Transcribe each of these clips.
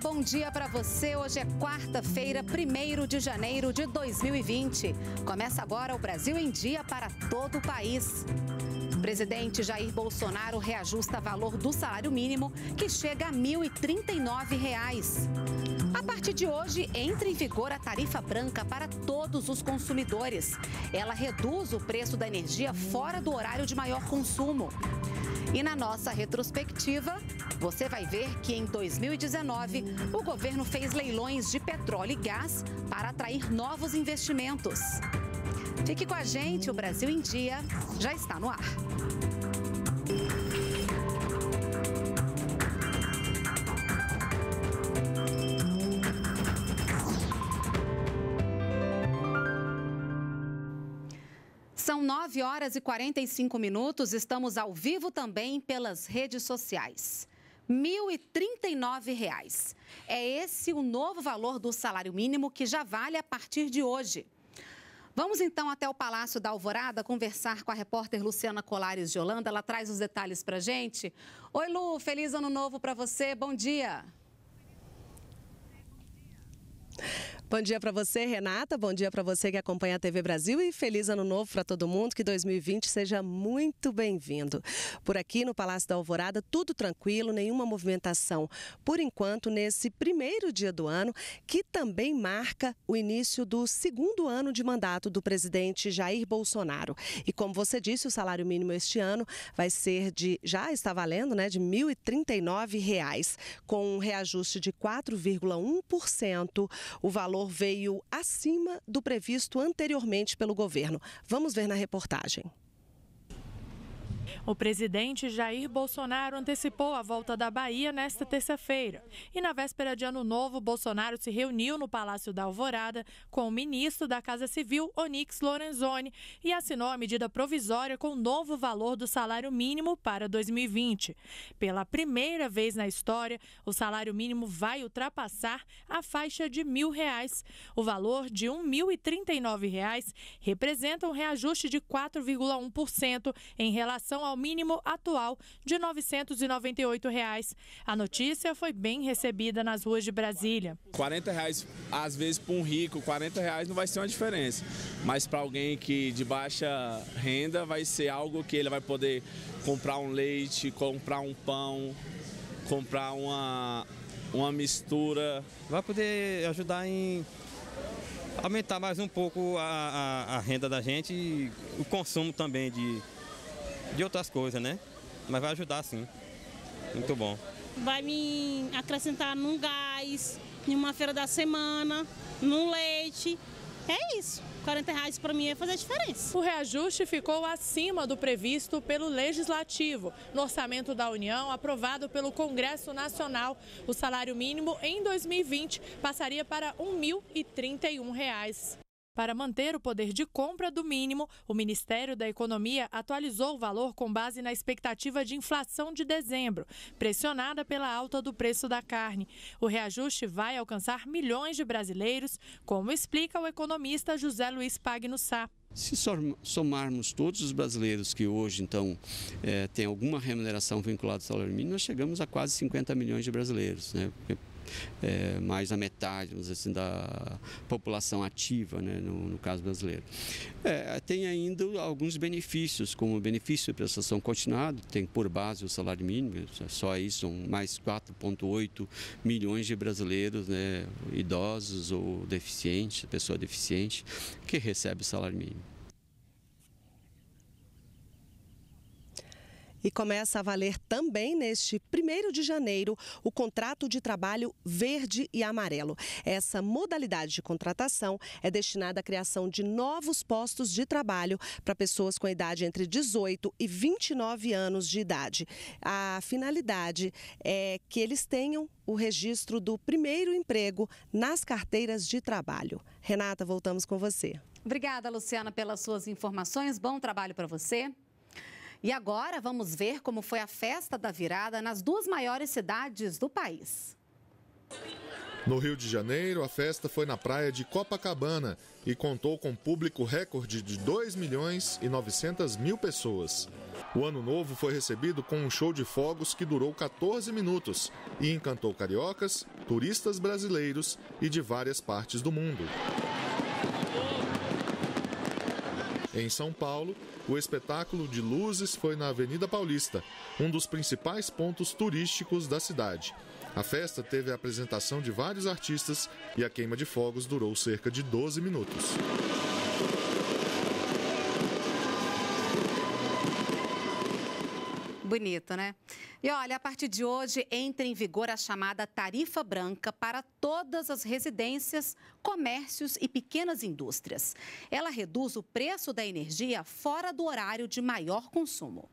bom dia para você. Hoje é quarta-feira, 1 de janeiro de 2020. Começa agora o Brasil em Dia para todo o país. O presidente Jair Bolsonaro reajusta valor do salário mínimo, que chega a R$ 1.039. A partir de hoje, entra em vigor a tarifa branca para todos os consumidores. Ela reduz o preço da energia fora do horário de maior consumo. E na nossa retrospectiva, você vai ver que em 2019 o governo fez leilões de petróleo e gás para atrair novos investimentos. Fique com a gente, o Brasil em Dia já está no ar. São 9 horas e 45 minutos. Estamos ao vivo também pelas redes sociais. R$ 1.039. É esse o novo valor do salário mínimo que já vale a partir de hoje. Vamos então até o Palácio da Alvorada conversar com a repórter Luciana Colares de Holanda. Ela traz os detalhes para gente. Oi, Lu, feliz ano novo para você. Bom dia. Bom dia. Bom dia para você, Renata. Bom dia para você que acompanha a TV Brasil e feliz ano novo para todo mundo. Que 2020 seja muito bem-vindo. Por aqui no Palácio da Alvorada, tudo tranquilo, nenhuma movimentação. Por enquanto, nesse primeiro dia do ano, que também marca o início do segundo ano de mandato do presidente Jair Bolsonaro. E como você disse, o salário mínimo este ano vai ser de, já está valendo, né, de R$ 1.039, reais, com um reajuste de 4,1%. O valor valor veio acima do previsto anteriormente pelo governo. Vamos ver na reportagem. O presidente Jair Bolsonaro antecipou a volta da Bahia nesta terça-feira. E na véspera de Ano Novo, Bolsonaro se reuniu no Palácio da Alvorada com o ministro da Casa Civil, Onix Lorenzoni, e assinou a medida provisória com o novo valor do salário mínimo para 2020. Pela primeira vez na história, o salário mínimo vai ultrapassar a faixa de mil reais. O valor de R$ 1.039 reais representa um reajuste de 4,1% em relação ao mínimo atual de R$ 998. Reais. A notícia foi bem recebida nas ruas de Brasília. R$ 40, reais, às vezes, para um rico, R$ reais não vai ser uma diferença. Mas para alguém que de baixa renda vai ser algo que ele vai poder comprar um leite, comprar um pão, comprar uma, uma mistura. Vai poder ajudar em aumentar mais um pouco a, a, a renda da gente e o consumo também de, de outras coisas, né? Mas vai ajudar sim. Muito bom. Vai me acrescentar num gás, em uma feira da semana, num leite. É isso. 40 reais para mim é fazer diferença. O reajuste ficou acima do previsto pelo Legislativo. No orçamento da União, aprovado pelo Congresso Nacional, o salário mínimo em 2020 passaria para R$ 1.031. Reais. Para manter o poder de compra do mínimo, o Ministério da Economia atualizou o valor com base na expectativa de inflação de dezembro, pressionada pela alta do preço da carne. O reajuste vai alcançar milhões de brasileiros, como explica o economista José Luiz Pagno Sá. Se somarmos todos os brasileiros que hoje, então, é, têm alguma remuneração vinculada ao salário mínimo, nós chegamos a quase 50 milhões de brasileiros. Né? é, mais a metade, vamos assim, da população ativa, né, no, no caso brasileiro. É, tem ainda alguns benefícios, como o benefício de prestação continuada, tem por base o salário mínimo, é só isso são mais 4,8 milhões de brasileiros, né, idosos ou deficientes, pessoa deficiente, que recebe o salário mínimo. E começa a valer também neste 1 de janeiro o contrato de trabalho verde e amarelo. Essa modalidade de contratação é destinada à criação de novos postos de trabalho para pessoas com idade entre 18 e 29 anos de idade. A finalidade é que eles tenham o registro do primeiro emprego nas carteiras de trabalho. Renata, voltamos com você. Obrigada, Luciana, pelas suas informações. Bom trabalho para você. E agora vamos ver como foi a festa da virada nas duas maiores cidades do país. No Rio de Janeiro, a festa foi na praia de Copacabana e contou com público recorde de 2 milhões e 900 mil pessoas. O ano novo foi recebido com um show de fogos que durou 14 minutos e encantou cariocas, turistas brasileiros e de várias partes do mundo. Em São Paulo, o espetáculo de luzes foi na Avenida Paulista, um dos principais pontos turísticos da cidade. A festa teve a apresentação de vários artistas e a queima de fogos durou cerca de 12 minutos. Bonito, né? E olha, a partir de hoje entra em vigor a chamada tarifa branca para todas as residências, comércios e pequenas indústrias. Ela reduz o preço da energia fora do horário de maior consumo.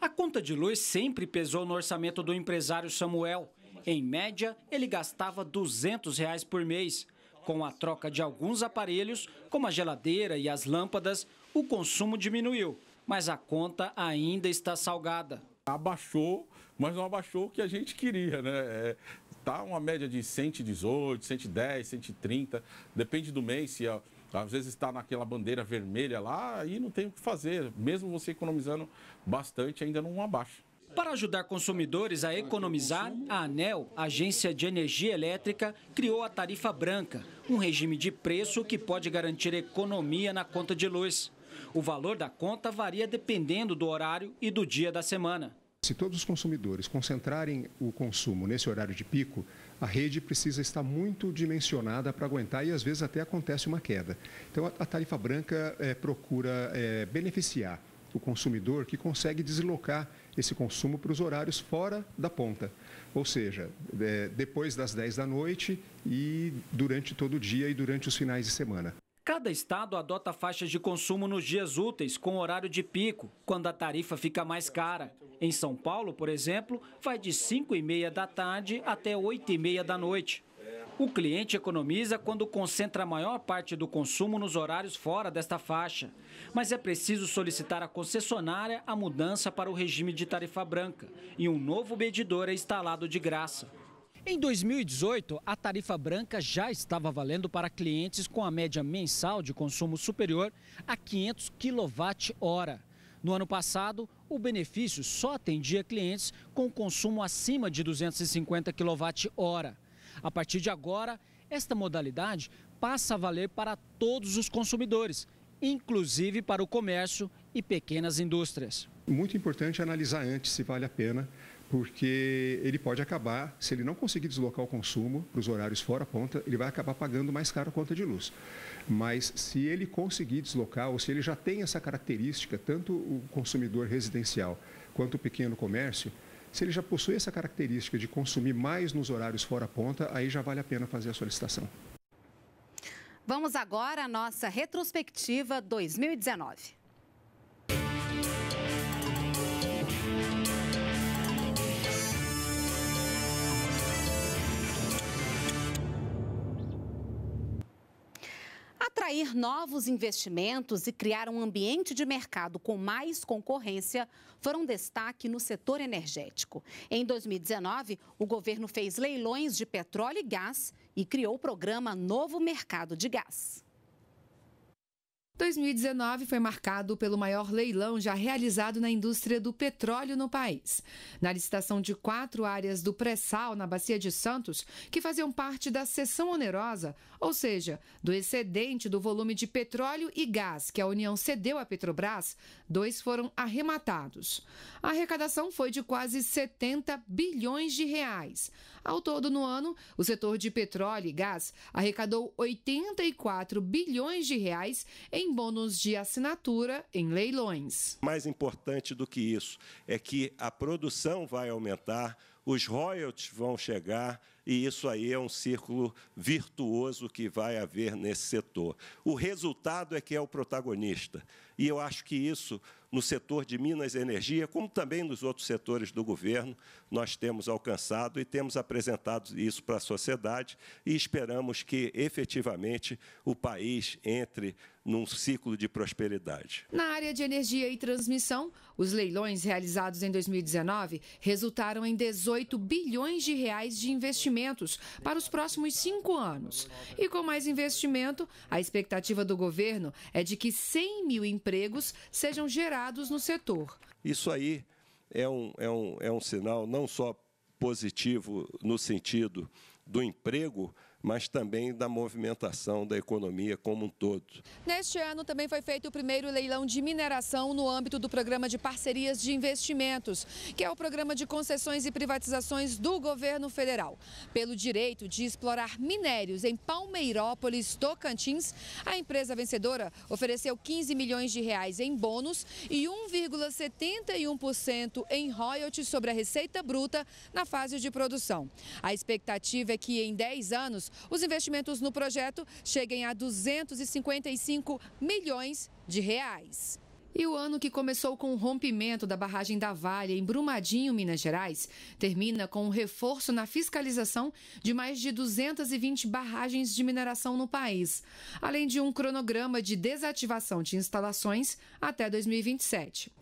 A conta de luz sempre pesou no orçamento do empresário Samuel. Em média, ele gastava R$ 200 reais por mês. Com a troca de alguns aparelhos, como a geladeira e as lâmpadas, o consumo diminuiu mas a conta ainda está salgada. Abaixou, mas não abaixou o que a gente queria, né? É, tá uma média de 118, 110, 130, depende do mês, se a, às vezes está naquela bandeira vermelha lá, aí não tem o que fazer, mesmo você economizando bastante, ainda não abaixa. Para ajudar consumidores a economizar, a ANEL, Agência de Energia Elétrica, criou a tarifa branca, um regime de preço que pode garantir economia na conta de luz. O valor da conta varia dependendo do horário e do dia da semana. Se todos os consumidores concentrarem o consumo nesse horário de pico, a rede precisa estar muito dimensionada para aguentar e às vezes até acontece uma queda. Então a tarifa branca é, procura é, beneficiar o consumidor que consegue deslocar esse consumo para os horários fora da ponta. Ou seja, é, depois das 10 da noite e durante todo o dia e durante os finais de semana. Cada estado adota faixas de consumo nos dias úteis, com horário de pico, quando a tarifa fica mais cara. Em São Paulo, por exemplo, vai de 5 e meia da tarde até 8 e meia da noite. O cliente economiza quando concentra a maior parte do consumo nos horários fora desta faixa. Mas é preciso solicitar à concessionária a mudança para o regime de tarifa branca e um novo medidor é instalado de graça. Em 2018, a tarifa branca já estava valendo para clientes com a média mensal de consumo superior a 500 kWh. No ano passado, o benefício só atendia clientes com consumo acima de 250 kWh. A partir de agora, esta modalidade passa a valer para todos os consumidores, inclusive para o comércio e pequenas indústrias. Muito importante analisar antes se vale a pena porque ele pode acabar, se ele não conseguir deslocar o consumo para os horários fora ponta, ele vai acabar pagando mais caro a conta de luz. Mas se ele conseguir deslocar, ou se ele já tem essa característica, tanto o consumidor residencial quanto o pequeno comércio, se ele já possui essa característica de consumir mais nos horários fora ponta, aí já vale a pena fazer a solicitação. Vamos agora à nossa retrospectiva 2019. Atrair novos investimentos e criar um ambiente de mercado com mais concorrência foram destaque no setor energético. Em 2019, o governo fez leilões de petróleo e gás e criou o programa Novo Mercado de Gás. 2019 foi marcado pelo maior leilão já realizado na indústria do petróleo no país. Na licitação de quatro áreas do pré-sal na Bacia de Santos, que faziam parte da seção onerosa, ou seja, do excedente do volume de petróleo e gás que a União cedeu à Petrobras, dois foram arrematados. A arrecadação foi de quase 70 bilhões de reais. Ao todo, no ano, o setor de petróleo e gás arrecadou 84 bilhões de reais em bônus de assinatura em leilões. Mais importante do que isso é que a produção vai aumentar, os royalties vão chegar e isso aí é um círculo virtuoso que vai haver nesse setor. O resultado é que é o protagonista. E eu acho que isso, no setor de Minas e Energia, como também nos outros setores do governo, nós temos alcançado e temos apresentado isso para a sociedade e esperamos que efetivamente o país entre num ciclo de prosperidade. Na área de energia e transmissão, os leilões realizados em 2019 resultaram em 18 bilhões de reais de investimentos para os próximos cinco anos. E com mais investimento, a expectativa do governo é de que 100 mil empregos sejam gerados no setor. Isso aí é um, é um, é um sinal não só positivo no sentido do emprego, mas também da movimentação da economia como um todo. Neste ano também foi feito o primeiro leilão de mineração no âmbito do programa de parcerias de investimentos, que é o programa de concessões e privatizações do governo federal. Pelo direito de explorar minérios em Palmeirópolis, Tocantins, a empresa vencedora ofereceu 15 milhões de reais em bônus e 1,71% em royalties sobre a receita bruta na fase de produção. A expectativa é que em 10 anos os investimentos no projeto cheguem a 255 milhões de reais. E o ano que começou com o rompimento da barragem da Vale em Brumadinho, Minas Gerais, termina com um reforço na fiscalização de mais de 220 barragens de mineração no país, além de um cronograma de desativação de instalações até 2027.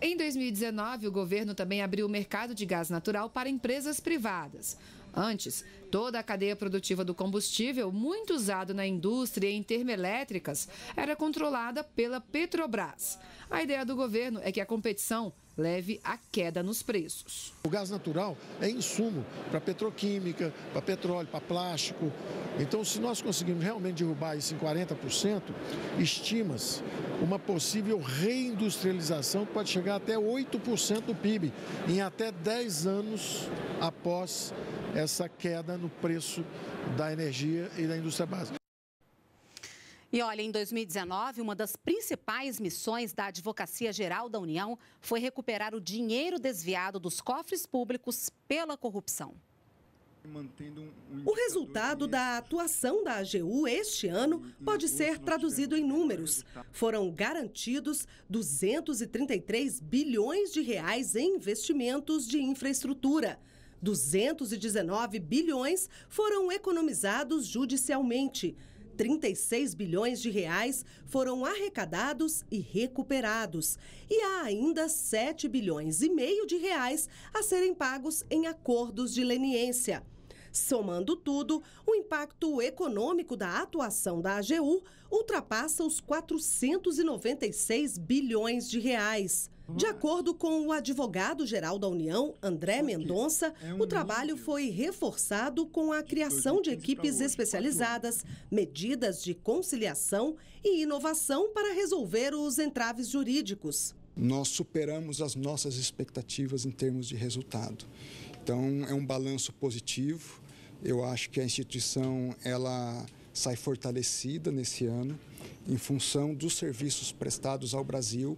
Em 2019, o governo também abriu o mercado de gás natural para empresas privadas. Antes, toda a cadeia produtiva do combustível, muito usado na indústria e em termoelétricas, era controlada pela Petrobras. A ideia do governo é que a competição leve à queda nos preços. O gás natural é insumo para petroquímica, para petróleo, para plástico. Então, se nós conseguirmos realmente derrubar isso em 40%, estima-se uma possível reindustrialização que pode chegar até 8% do PIB em até 10 anos após essa queda no preço da energia e da indústria básica. E olha, em 2019, uma das principais missões da Advocacia Geral da União foi recuperar o dinheiro desviado dos cofres públicos pela corrupção. O resultado da atuação da AGU este ano pode ser traduzido em números. Foram garantidos 233 bilhões de reais em investimentos de infraestrutura, 219 bilhões foram economizados judicialmente. 36 bilhões de reais foram arrecadados e recuperados. E há ainda 7 bilhões e meio de reais a serem pagos em acordos de leniência. Somando tudo, o impacto econômico da atuação da AGU ultrapassa os 496 bilhões de reais. De acordo com o advogado-geral da União, André Mendonça, é o trabalho foi reforçado com a criação de equipes especializadas, medidas de conciliação e inovação para resolver os entraves jurídicos. Nós superamos as nossas expectativas em termos de resultado. Então, é um balanço positivo. Eu acho que a instituição ela sai fortalecida nesse ano em função dos serviços prestados ao Brasil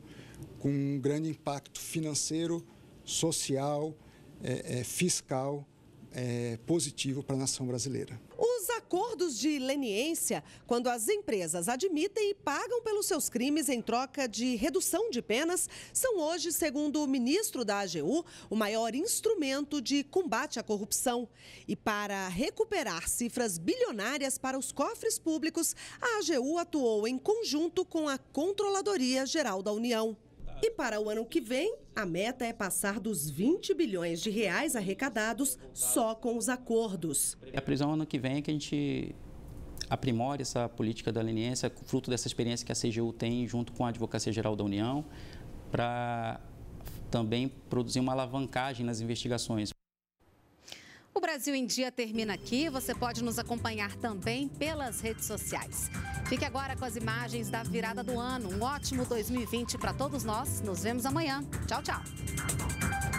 com um grande impacto financeiro, social, é, é, fiscal é, positivo para a nação brasileira. Os acordos de leniência, quando as empresas admitem e pagam pelos seus crimes em troca de redução de penas, são hoje, segundo o ministro da AGU, o maior instrumento de combate à corrupção. E para recuperar cifras bilionárias para os cofres públicos, a AGU atuou em conjunto com a Controladoria Geral da União. E para o ano que vem, a meta é passar dos 20 bilhões de reais arrecadados só com os acordos. É a prisão ano que vem é que a gente aprimore essa política da leniência, fruto dessa experiência que a CGU tem junto com a Advocacia Geral da União, para também produzir uma alavancagem nas investigações. O Brasil em Dia termina aqui. Você pode nos acompanhar também pelas redes sociais. Fique agora com as imagens da virada do ano. Um ótimo 2020 para todos nós. Nos vemos amanhã. Tchau, tchau.